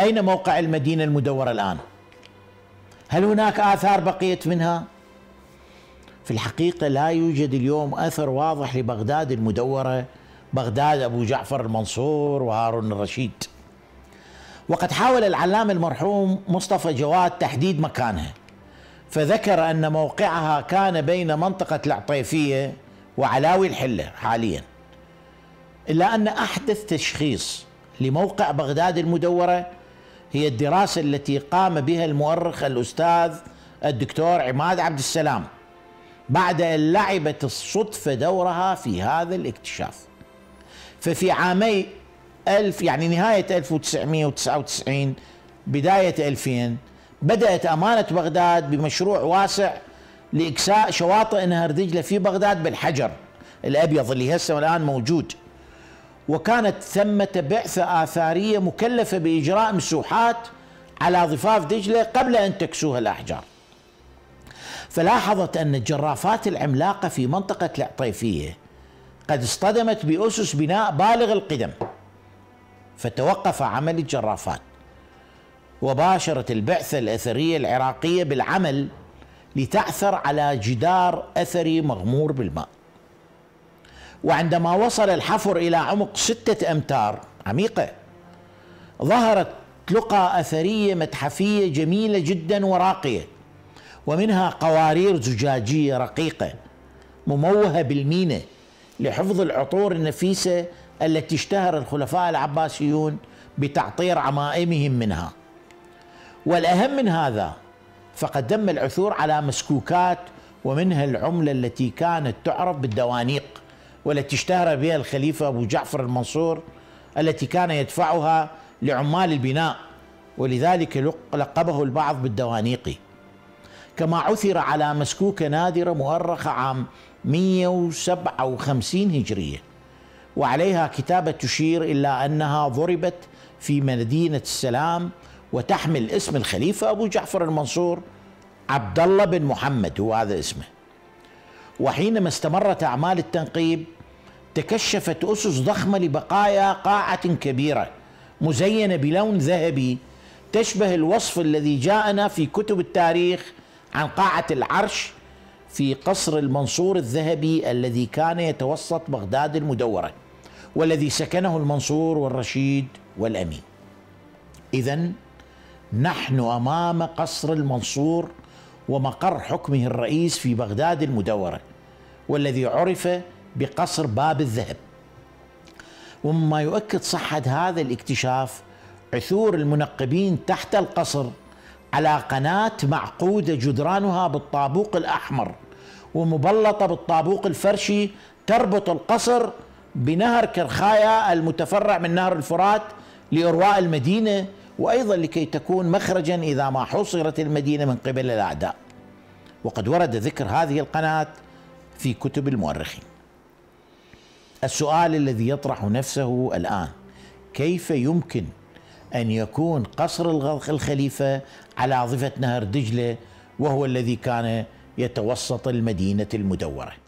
أين موقع المدينة المدورة الآن؟ هل هناك آثار بقيت منها؟ في الحقيقة لا يوجد اليوم أثر واضح لبغداد المدورة بغداد أبو جعفر المنصور وهارون الرشيد وقد حاول العلامة المرحوم مصطفى جواد تحديد مكانها فذكر أن موقعها كان بين منطقة العطيفية وعلاوي الحلة حاليا إلا أن أحدث تشخيص لموقع بغداد المدورة هي الدراسة التي قام بها المؤرخ الأستاذ الدكتور عماد عبد السلام بعد أن لعبت الصدفة دورها في هذا الاكتشاف ففي عامي ألف يعني نهاية 1999 بداية 2000 بدأت أمانة بغداد بمشروع واسع لإكساء شواطئ نهر دجلة في بغداد بالحجر الأبيض اللي هسه الآن موجود وكانت ثمة بعثة آثارية مكلفة بإجراء مسوحات على ضفاف دجلة قبل أن تكسوها الأحجار فلاحظت أن الجرافات العملاقة في منطقة العطيفية قد اصطدمت بأسس بناء بالغ القدم فتوقف عمل الجرافات وباشرت البعثة الأثرية العراقية بالعمل لتعثر على جدار أثري مغمور بالماء وعندما وصل الحفر إلى عمق ستة أمتار عميقة ظهرت لقى أثرية متحفية جميلة جدا وراقية ومنها قوارير زجاجية رقيقة مموهة بالمينة لحفظ العطور النفيسة التي اشتهر الخلفاء العباسيون بتعطير عمائمهم منها والأهم من هذا فقد دم العثور على مسكوكات ومنها العملة التي كانت تعرف بالدوانيق والتي اشتهر بها الخليفة أبو جعفر المنصور التي كان يدفعها لعمال البناء ولذلك لقبه البعض بالدوانيقي كما عثر على مسكوكة نادرة مؤرخة عام 157 هجرية وعليها كتابة تشير إلى أنها ضربت في مدينة السلام وتحمل اسم الخليفة أبو جعفر المنصور عبد الله بن محمد هو هذا اسمه وحينما استمرت أعمال التنقيب تكشفت أسس ضخمة لبقايا قاعة كبيرة مزينة بلون ذهبي تشبه الوصف الذي جاءنا في كتب التاريخ عن قاعة العرش في قصر المنصور الذهبي الذي كان يتوسط بغداد المدورة والذي سكنه المنصور والرشيد والأمين إذا نحن أمام قصر المنصور ومقر حكمه الرئيس في بغداد المدورة والذي عرف بقصر باب الذهب ومما يؤكد صحة هذا الاكتشاف عثور المنقبين تحت القصر على قناة معقودة جدرانها بالطابوق الأحمر ومبلطة بالطابوق الفرشي تربط القصر بنهر كرخايا المتفرع من نهر الفرات لإرواء المدينة وأيضا لكي تكون مخرجا إذا ما حصرت المدينة من قبل الأعداء وقد ورد ذكر هذه القناة في كتب المؤرخين السؤال الذي يطرح نفسه الان كيف يمكن ان يكون قصر الخليفه على ضفه نهر دجله وهو الذي كان يتوسط المدينه المدوره